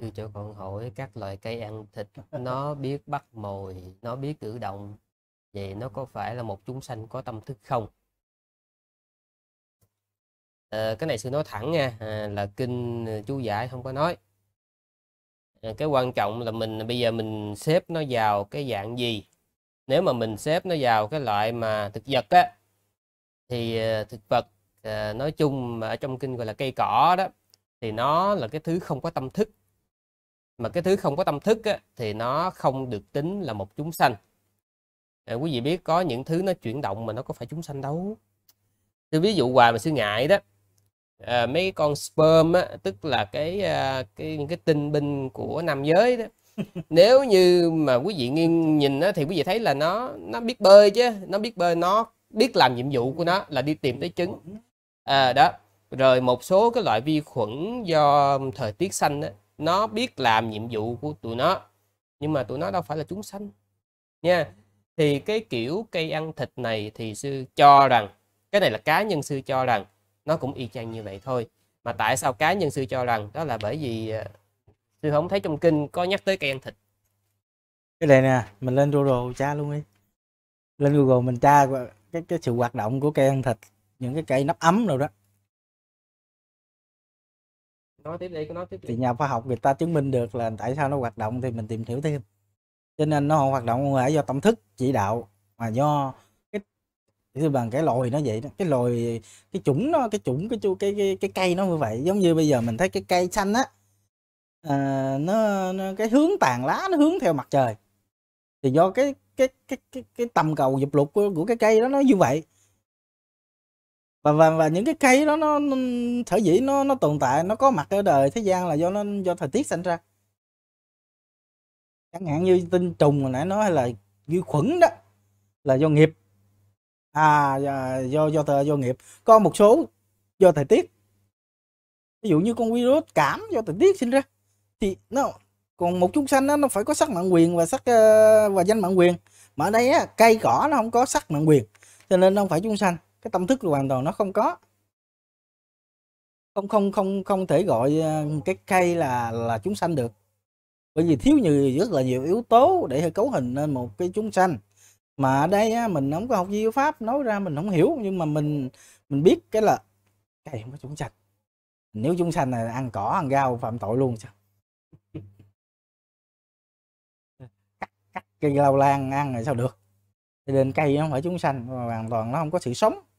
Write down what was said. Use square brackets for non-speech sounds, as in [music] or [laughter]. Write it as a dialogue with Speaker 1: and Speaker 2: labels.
Speaker 1: sư chỗ còn hỏi các loại cây ăn thịt nó biết bắt mồi nó biết cử động vậy nó có phải là một chúng sanh có tâm thức không à, cái này sư nói thẳng nha à, là kinh ờ, chú giải không có nói à, cái quan trọng là mình bây giờ mình xếp nó vào cái dạng gì nếu mà mình xếp nó vào cái loại mà thực vật á thì thực vật à, nói chung ở trong kinh gọi là cây cỏ đó thì nó là cái thứ không có tâm thức mà cái thứ không có tâm thức á, thì nó không được tính là một chúng sanh à, quý vị biết có những thứ nó chuyển động mà nó có phải chúng sanh đâu tôi ví dụ hoài mà sư ngại đó à, mấy con sperm á, tức là cái à, cái những cái tinh binh của nam giới đó [laughs] nếu như mà quý vị nghiêng nhìn á, thì quý vị thấy là nó nó biết bơi chứ nó biết bơi nó biết làm nhiệm vụ của nó là đi tìm tới trứng à, đó rồi một số cái loại vi khuẩn do thời tiết xanh á, nó biết làm nhiệm vụ của tụi nó nhưng mà tụi nó đâu phải là chúng sanh nha thì cái kiểu cây ăn thịt này thì sư cho rằng cái này là cá nhân sư cho rằng nó cũng y chang như vậy thôi mà tại sao cá nhân sư cho rằng đó là bởi vì ờ, sư không thấy trong kinh có nhắc tới cây ăn thịt
Speaker 2: cái này nè mình lên google tra luôn đi lên google mình tra cái cái sự hoạt động của cây ăn thịt những cái cây nắp ấm rồi đó
Speaker 1: nói tiếp đi cứ nói tiếp đi. thì nhà khoa
Speaker 2: học người ta chứng minh được là tại sao nó hoạt động thì mình tìm hiểu thêm cho nên nó hoạt động không phải do tâm thức chỉ đạo mà do cái thì bằng cái lồi nó vậy đó cái lồi cái chủng nó cái chủng cái chu cái, cái cái cây nó như vậy giống như bây giờ mình thấy cái cây xanh á à, nó, nó cái hướng tàn lá nó hướng theo mặt trời thì do cái cái cái cái, cái tầm cầu dập lục của, của cái cây đó nó như vậy và và và những cái cây đó nó, nó sở dĩ nó nó tồn tại nó có mặt ở đời thế gian là do nó do thời tiết sinh ra chẳng hạn như tinh trùng hồi nãy nói hay là vi khuẩn đó là do nghiệp à, à do do do, do nghiệp có một số do thời tiết ví dụ như con virus cảm do thời tiết sinh ra thì nó còn một chúng sanh đó, nó phải có sắc mạng quyền và sắc ờ, và danh mạng quyền mà ở đây á, cây cỏ nó không có sắc mạng quyền cho nên nó không phải chúng sanh cái tâm thức hoàn toàn nó không có không không không không thể gọi ờ, cái cây là là chúng sanh được bởi vì thiếu nhiều rất là nhiều yếu tố để cấu hình nên một cái chúng sanh mà ở đây á, mình không có học diệu pháp nói ra mình không hiểu nhưng mà mình mình biết cái là cây không có chúng sanh nếu chúng sanh này ăn cỏ ăn rau phạm tội luôn sao cắt, cắt cây rau lan ăn rồi sao được thì cây không phải chúng sanh hoàn toàn nó không có sự sống